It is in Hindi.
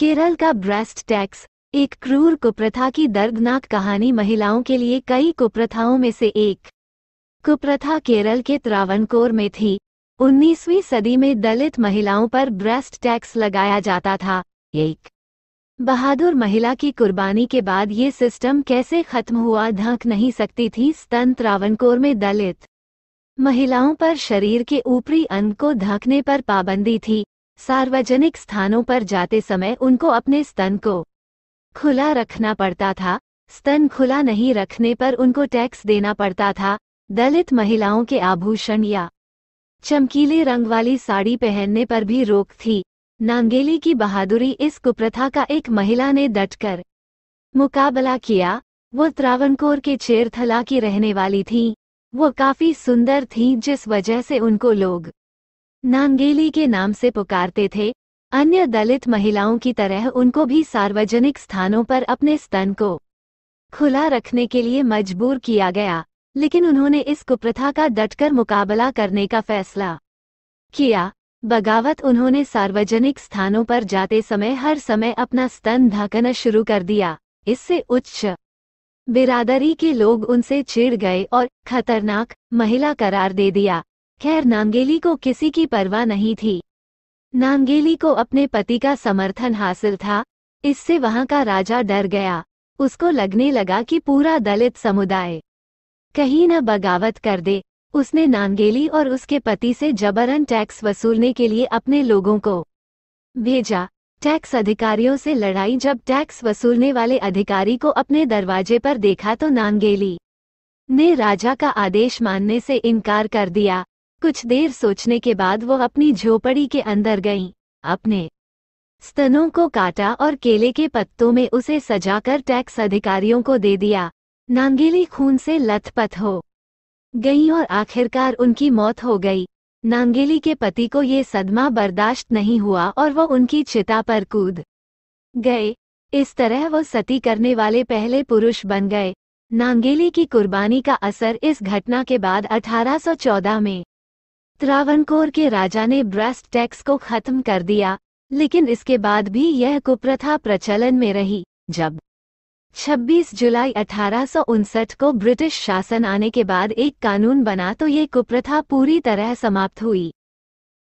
केरल का ब्रेस्ट टैक्स एक क्रूर कुप्रथा की दर्दनाक कहानी महिलाओं के लिए कई कुप्रथाओं में से एक कुप्रथा केरल के त्रावणकोर में थी 19वीं सदी में दलित महिलाओं पर ब्रेस्ट टैक्स लगाया जाता था एक बहादुर महिला की कुर्बानी के बाद ये सिस्टम कैसे खत्म हुआ धक नहीं सकती थी स्तन त्रावणकोर में दलित महिलाओं पर शरीर के ऊपरी अंग को ढकने पर पाबंदी थी सार्वजनिक स्थानों पर जाते समय उनको अपने स्तन को खुला रखना पड़ता था स्तन खुला नहीं रखने पर उनको टैक्स देना पड़ता था दलित महिलाओं के आभूषण या चमकीले रंग वाली साड़ी पहनने पर भी रोक थी नांगेली की बहादुरी इस कुप्रथा का एक महिला ने डटकर मुकाबला किया वो त्रावणकोर के चेरथला की रहने वाली थी वो काफ़ी सुंदर थी जिस वजह से उनको लोग नांगेली के नाम से पुकारते थे अन्य दलित महिलाओं की तरह उनको भी सार्वजनिक स्थानों पर अपने स्तन को खुला रखने के लिए मजबूर किया गया लेकिन उन्होंने इस कुप्रथा का डटकर मुकाबला करने का फैसला किया बगावत उन्होंने सार्वजनिक स्थानों पर जाते समय हर समय अपना स्तन ढाकना शुरू कर दिया इससे उच्च बिरादरी के लोग उनसे चिढ़ गए और खतरनाक महिला करार दे दिया खैर नांगेली को किसी की परवाह नहीं थी नांगेली को अपने पति का समर्थन हासिल था इससे वहां का राजा डर गया उसको लगने लगा कि पूरा दलित समुदाय कहीं न बगावत कर दे उसने नांगेली और उसके पति से जबरन टैक्स वसूलने के लिए अपने लोगों को भेजा टैक्स अधिकारियों से लड़ाई जब टैक्स वसूलने वाले अधिकारी को अपने दरवाजे पर देखा तो नांगेली ने राजा का आदेश मानने से इनकार कर दिया कुछ देर सोचने के बाद वो अपनी झोपड़ी के अंदर गईं, अपने स्तनों को काटा और केले के पत्तों में उसे सजाकर टैक्स अधिकारियों को दे दिया नांगेली खून से लथपथ हो गई और आखिरकार उनकी मौत हो गई नांगेली के पति को ये सदमा बर्दाश्त नहीं हुआ और वो उनकी चिता पर कूद गए इस तरह वो सती करने वाले पहले पुरुष बन गए नांगेली की कुर्बानी का असर इस घटना के बाद 1814 में त्रावणकोर के राजा ने ब्रेस्ट टैक्स को खत्म कर दिया लेकिन इसके बाद भी यह कुप्रथा प्रचलन में रही जब 26 जुलाई अठारह को ब्रिटिश शासन आने के बाद एक कानून बना तो ये कुप्रथा पूरी तरह समाप्त हुई